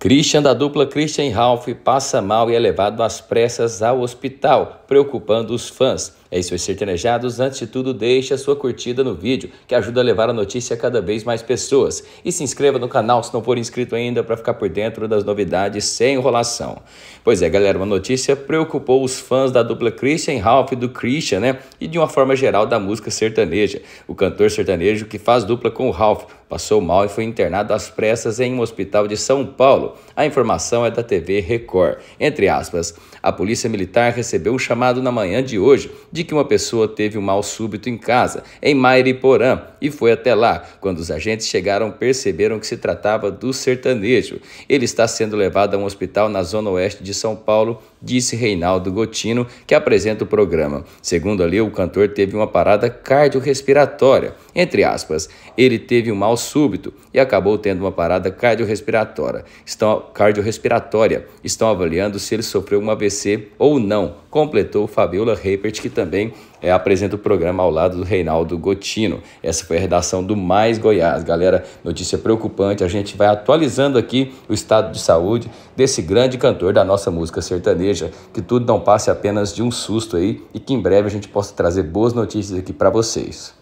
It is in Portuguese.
Christian da dupla Christian Ralph passa mal e é levado às pressas ao hospital, preocupando os fãs. É isso aí, sertanejados. Antes de tudo, deixe a sua curtida no vídeo, que ajuda a levar a notícia a cada vez mais pessoas. E se inscreva no canal se não for inscrito ainda, para ficar por dentro das novidades sem enrolação. Pois é, galera, uma notícia preocupou os fãs da dupla Christian Ralph do Christian, né? E de uma forma geral da música sertaneja. O cantor sertanejo que faz dupla com o Ralph passou mal e foi internado às pressas em um hospital de São Paulo. A informação é da TV Record. Entre aspas, a Polícia Militar recebeu um chamado na manhã de hoje de de que uma pessoa teve um mal súbito em casa, em Mairiporã, e foi até lá. Quando os agentes chegaram, perceberam que se tratava do sertanejo. Ele está sendo levado a um hospital na zona oeste de São Paulo, disse Reinaldo Gotino, que apresenta o programa. Segundo ali, o cantor teve uma parada cardiorrespiratória, entre aspas. Ele teve um mal súbito e acabou tendo uma parada cardiorrespiratória. Estão cardiorrespiratória. Estão avaliando se ele sofreu um AVC ou não, completou Fabiola Reipert, que também é, apresenta o programa ao lado do Reinaldo Gotino. Essa foi a redação do Mais Goiás. Galera, notícia preocupante. A gente vai atualizando aqui o estado de saúde desse grande cantor da nossa música sertaneja. Que tudo não passe apenas de um susto aí e que em breve a gente possa trazer boas notícias aqui para vocês.